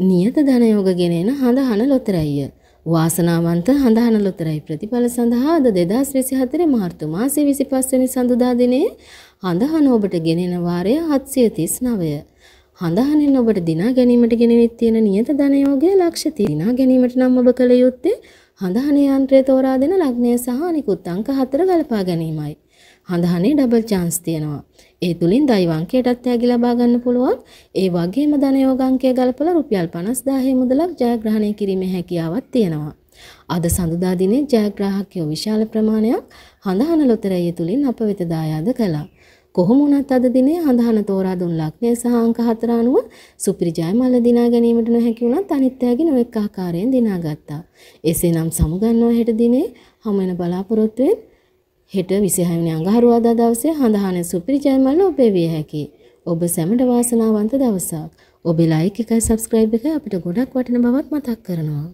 නියත ධනයෝග ගෙනෙන හඳහන ලොතරැයිය. වාසනාවන්ත හඳහන ලොතරැයි ප්‍රතිඵල සඳහා අද 2024 මාර්තු මාසයේ 25 වෙනි සඳුදා දිනේ හඳහන ඔබට ගෙනෙන වාරය 739. හඳහනෙන් ඔබට දිනා ගැනීමට ගෙනෙවිත් තියෙන නියත ධනයෝගය ලක්ෂ 30 ගැනීමට නම් ඔබ කළ යුත්තේ හඳහන යන්ත්‍රය තෝරා දෙන ලග්නය සහ අනිකුත් අංක හතර ගලපා ගැනීමයි. හඳහනේ ඩබල් චාන්ස් තියෙනවා. ඒ තුලින් දෛවංකයටත් තෑගි ලබා ගන්න පුළුවන්. ඒ වගේම ධනයෝගංකය ගලපලා රුපියල් 50000 මුදලක් ජයග්‍රහණය කිරීමේ හැකියාවක් තියෙනවා. අද සඳුදා දිනේ ජයග්‍රාහකයෝ විශාල ප්‍රමාණයක් හඳහන ලොතරැිය තුලින් අප වෙත දායාද කළා. කොහොම වුණත් අද දිනේ හඳහන තෝරා දුන් ලග්නය සහ අංක 4 අනුව සුපිරි ජයමල්ල දිනා ගැනීමට නොහැකි වුණත් අනිත්‍යගේ නොඑක ආකාරයෙන් දිනාගත්තා. එසේනම් සමුගන්නවා හෙට දිනේ හමු වෙන බලාපොරොත්තුෙන් හෙට 26 වෙනි අඟහරුවාදා දවසේ හඳහන සුපිරි ජයමල්ල ඔබේ විය හැකියි. ඔබ සැමට වාසනාවන්ත දවසක්. ඔබේ ලයික් එකයි සබ්ස්ක්‍රයිබ් එකයි අපිට ගොඩක් වටින බවත් මතක් කරනවා.